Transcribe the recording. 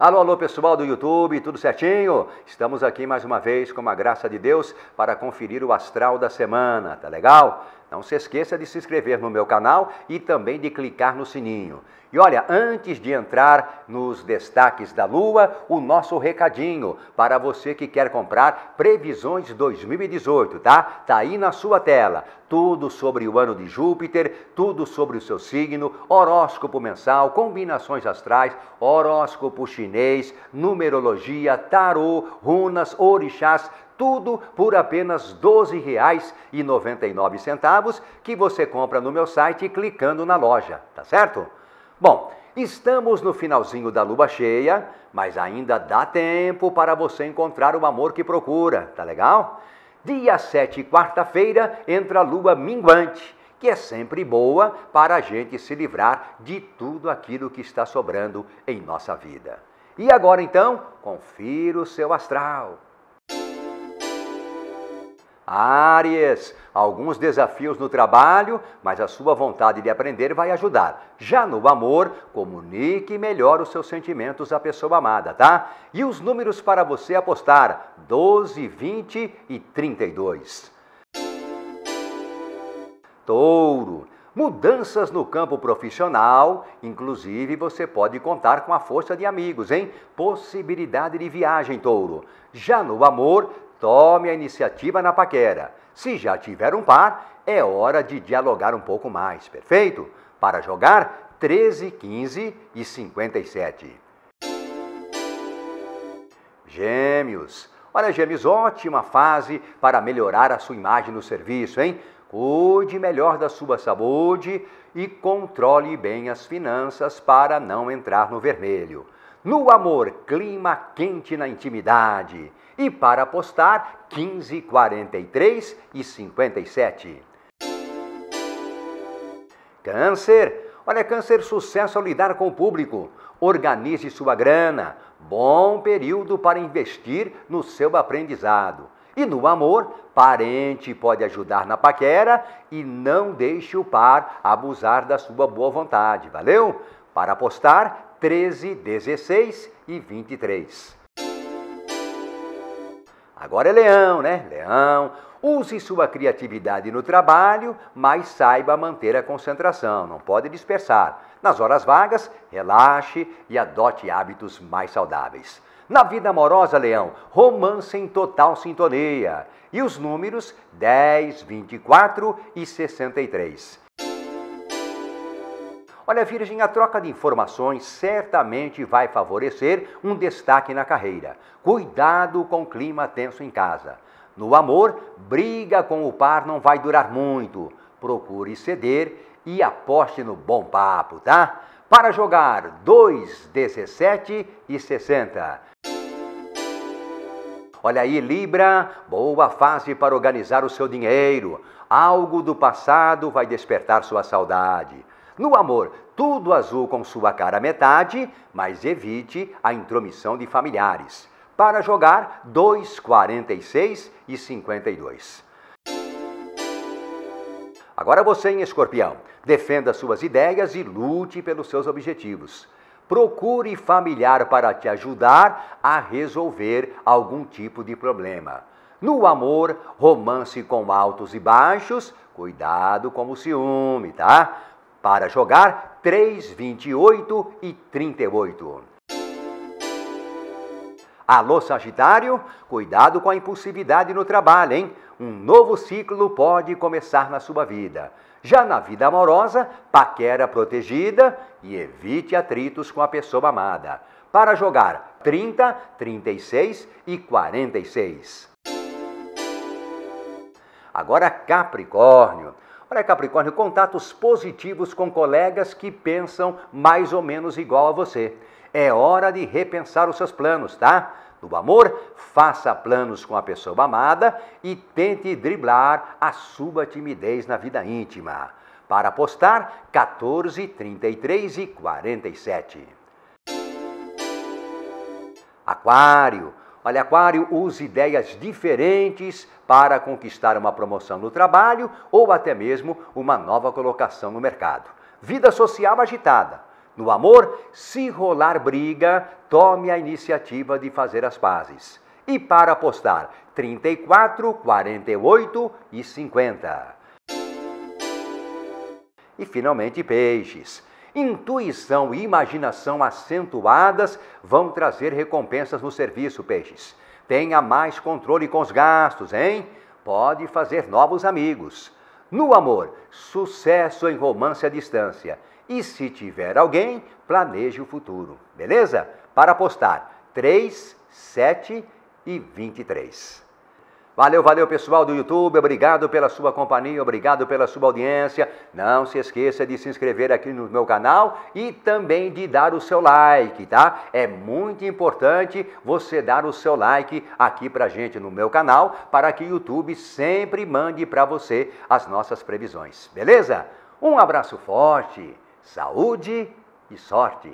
Alô, alô pessoal do YouTube, tudo certinho? Estamos aqui mais uma vez com a graça de Deus para conferir o astral da semana, tá legal? Não se esqueça de se inscrever no meu canal e também de clicar no sininho. E olha, antes de entrar nos destaques da Lua, o nosso recadinho para você que quer comprar previsões 2018, tá? Tá aí na sua tela. Tudo sobre o ano de Júpiter, tudo sobre o seu signo, horóscopo mensal, combinações astrais, horóscopo chinês, numerologia, tarô, runas, orixás, tudo por apenas R$ 12,99 que você compra no meu site clicando na loja, tá certo? Bom, estamos no finalzinho da lua cheia, mas ainda dá tempo para você encontrar o amor que procura, tá legal? Dia 7, quarta-feira, entra a lua minguante, que é sempre boa para a gente se livrar de tudo aquilo que está sobrando em nossa vida. E agora então, confira o seu astral. Áries, alguns desafios no trabalho, mas a sua vontade de aprender vai ajudar. Já no amor, comunique melhor os seus sentimentos à pessoa amada, tá? E os números para você apostar: 12, 20 e 32. Touro. Mudanças no campo profissional, inclusive você pode contar com a força de amigos, hein? Possibilidade de viagem, touro. Já no amor, Tome a iniciativa na paquera. Se já tiver um par, é hora de dialogar um pouco mais, perfeito? Para jogar 13, 15 e 57. Gêmeos. Olha, Gêmeos, ótima fase para melhorar a sua imagem no serviço, hein? Cuide melhor da sua saúde e controle bem as finanças para não entrar no vermelho no amor, clima quente na intimidade. E para apostar, 15, 43 e 57. Câncer. Olha, Câncer, sucesso ao lidar com o público. Organize sua grana. Bom período para investir no seu aprendizado. E no amor, parente pode ajudar na paquera e não deixe o par abusar da sua boa vontade, valeu? Para apostar, 13, 16 e 23. Agora é leão, né? Leão. Use sua criatividade no trabalho, mas saiba manter a concentração, não pode dispersar. Nas horas vagas, relaxe e adote hábitos mais saudáveis. Na vida amorosa, Leão, romance em total sintonia. E os números 10, 24 e 63. Olha, Virgem, a troca de informações certamente vai favorecer um destaque na carreira. Cuidado com o clima tenso em casa. No amor, briga com o par não vai durar muito. Procure ceder e aposte no bom papo, tá? Para jogar 2, 17 e 60. Olha aí, Libra, boa fase para organizar o seu dinheiro. Algo do passado vai despertar sua saudade. No amor, tudo azul com sua cara metade, mas evite a intromissão de familiares. Para jogar, 2, 46 e 52. Agora você em escorpião, defenda suas ideias e lute pelos seus objetivos. Procure familiar para te ajudar a resolver algum tipo de problema. No amor, romance com altos e baixos, cuidado com o ciúme, tá? para jogar 3, 28 e 38. Alô Sagitário, cuidado com a impulsividade no trabalho, hein? Um novo ciclo pode começar na sua vida. Já na vida amorosa, paquera protegida e evite atritos com a pessoa amada. Para jogar 30, 36 e 46. Agora Capricórnio. Olha, Capricórnio, contatos positivos com colegas que pensam mais ou menos igual a você. É hora de repensar os seus planos, tá? No amor, faça planos com a pessoa amada e tente driblar a sua timidez na vida íntima. Para apostar, 14, 33 e 47. Aquário, Olha, Aquário, use ideias diferentes para conquistar uma promoção no trabalho ou até mesmo uma nova colocação no mercado. Vida social agitada. No amor, se rolar briga, tome a iniciativa de fazer as pazes. E para apostar, 34, 48 e 50. E finalmente, peixes. Intuição e imaginação acentuadas vão trazer recompensas no serviço, peixes. Tenha mais controle com os gastos, hein? Pode fazer novos amigos. No amor, sucesso em romance à distância. E se tiver alguém, planeje o futuro, beleza? Para apostar, 3, 7 e 23. Valeu, valeu pessoal do YouTube, obrigado pela sua companhia, obrigado pela sua audiência. Não se esqueça de se inscrever aqui no meu canal e também de dar o seu like, tá? É muito importante você dar o seu like aqui pra gente no meu canal, para que o YouTube sempre mande para você as nossas previsões, beleza? Um abraço forte, saúde e sorte.